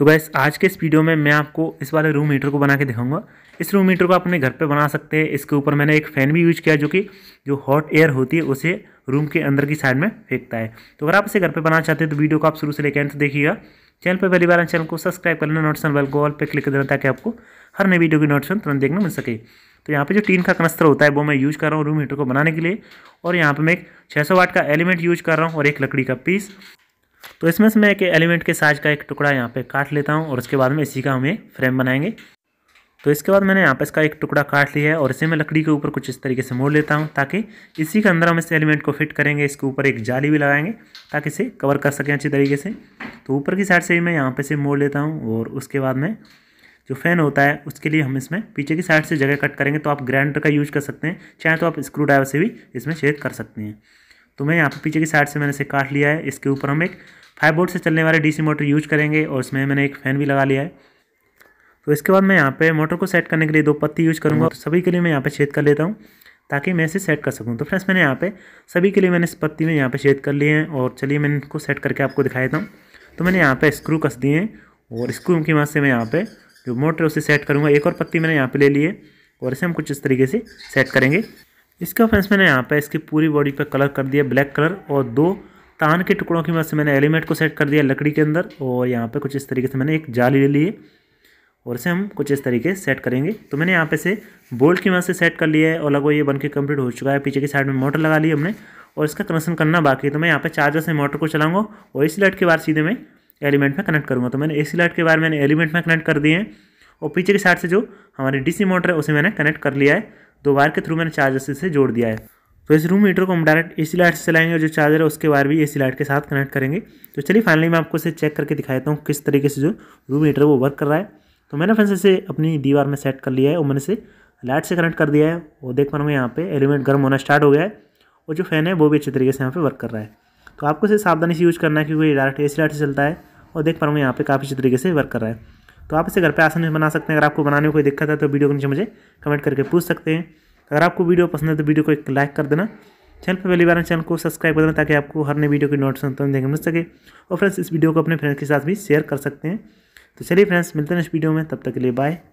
तो बस आज के इस वीडियो में मैं आपको इस वाले रूम हीटर को बना के दिखाऊंगा इस रूम हीटर को अपने घर पे बना सकते हैं इसके ऊपर मैंने एक फ़ैन भी यूज़ किया जो कि जो हॉट एयर होती है उसे रूम के अंदर की साइड में फेंकता है तो अगर आप इसे घर पर बनाना चाहते हैं तो वीडियो को आप शुरू से लेकर अंत देखिएगा चैनल पर पहली बार चैनल को सब्सक्राइब कर लेना नोटिसन बेल को ऑल पर क्लिक कर देना ताकि आपको हर नई वीडियो की नोटिसन तुरंत देखने मिल सके तो यहाँ पे जो टीन का कनस्तर होता है वो मैं यूज़ कर रहा हूँ रूम हीटर को बनाने के लिए और यहाँ पे मैं एक 600 वाट का एलिमेंट यूज़ कर रहा हूँ और एक लकड़ी का पीस तो इसमें से मैं एक एलिमेंट के साइज का एक टुकड़ा यहाँ पे काट लेता हूँ और उसके बाद में इसी का हमें फ्रेम बनाएंगे तो इसके बाद मैंने यहाँ पर इसका एक टुकड़ा काट लिया है और इसे मैं लकड़ी के ऊपर कुछ इस तरीके से मोड़ लेता हूँ ताकि इसी के अंदर हम इस एलिमेंट को फिट करेंगे इसके ऊपर एक जाली भी लगाएंगे ताकि इसे कवर कर सकें अच्छी तरीके से तो ऊपर की साइड से भी मैं यहाँ पर इसे मोड़ लेता हूँ और उसके बाद में जो फैन होता है उसके लिए हम इसमें पीछे की साइड से जगह कट करेंगे तो आप ग्राइंडर का यूज़ कर सकते हैं चाहे तो आप स्क्रू ड्राइवर से भी इसमें छेद कर सकते हैं तो मैं यहाँ पर पीछे की साइड से मैंने इसे काट लिया है इसके ऊपर हम एक फाइव बोर्ड से चलने वाले डीसी मोटर यूज करेंगे और इसमें मैंने एक फ़ैन भी लगा लिया है तो इसके बाद मैं यहाँ पे मोटर को सेट करने के लिए दो पत्ती यूज करूँगा तो सभी के लिए मैं यहाँ पे छेद कर लेता हूँ ताकि मैं इसे सेट कर सकूँ तो फ्रेंड्स मैंने यहाँ पे सभी के लिए मैंने इस पत्ती में यहाँ पे छेद कर लिए हैं और चलिए मैं इनको सेट करके आपको दिखा देता हूँ तो मैंने यहाँ पे स्क्रू कस दिए हैं और स्क्रू की मदद से मैं यहाँ पे जो मोटर उसे सेट करूँगा एक और पत्ती मैंने यहाँ पे ले ली है और इसे हम कुछ इस तरीके से सेट करेंगे बाद फ्रेंड्स मैंने यहाँ पे इसकी पूरी बॉडी पर कलर कर दिया ब्लैक कलर और दो तान के टुकड़ों की मदद से मैंने एलिमेंट को सेट कर दिया लकड़ी के अंदर और यहाँ पे कुछ इस तरीके से मैंने एक जाली ले ली है और इसे हम कुछ इस तरीके से सेट करेंगे तो मैंने यहाँ पे से बोल्ट की मदद से सेट कर लिया है और लगभग ये बन के कम्प्लीट हो चुका है पीछे की साइड में मोटर लगा ली हमने और इसका कनेक्शन करना बाकी है तो मैं यहाँ पर चार्जर से मोटर को चलाऊंगा और इसी लाइट के बाद सीधे मैं एलिमेंट में कनेक्ट करूँगा तो मैंने ए लाइट के बाद मैंने एलिमेंट में कनेक्ट कर दिए हैं और पीछे की साइड से जो हमारी डी मोटर है उसे मैंने कनेक्ट कर लिया है दो वायर के थ्रू मैंने चार्जर से जोड़ दिया है तो इस रूम हीटर को हम डायरेक्ट ए सी लाइट से चलाएंगे और जो चार्जर है उसके वायर भी ए सी लाइट के साथ कनेक्ट करेंगे तो चलिए फाइनली मैं आपको इसे चेक करके दिखा देता हूँ किस तरीके से जो रूम हीटर वो वर्क कर रहा है तो मैंने फ्रेंड्स इसे अपनी दीवार में सेट कर लिया है और मैंने इसे लाइट से कनेक्ट कर दिया है और देख पा रहा हूँ यहाँ पे एलिमेंट गर्म होना स्टार्ट हो गया है और जो फैन है वो भी अच्छे तरीके से यहाँ पे वर्क कर रहा है तो आपको इसे सावधानी से यूज़ करना है क्योंकि डायरेक्ट ए लाइट से चलता है और देख पा रहा हूँ यहाँ पे काफ़ी अच्छे तरीके से वर्क कर रहा है तो आप इसे घर पर आसानी से बना सकते हैं अगर आपको बनाने में कोई दिक्कत है तो वीडियो को नीचे मुझे कमेंट करके पूछ सकते हैं अगर आपको वीडियो पसंद है तो वीडियो को एक लाइक कर देना चैनल पर पहली बार चैनल को सब्सक्राइब कर देना ताकि आपको हर नई वीडियो की नोटिफिकेशन तुरंत देखने मिल सके और फ्रेंड्स इस वीडियो को अपने फ्रेंड्स के साथ भी शेयर कर सकते हैं तो चलिए फ्रेंड्स मिलते हैं इस वीडियो में तब तक के लिए बाय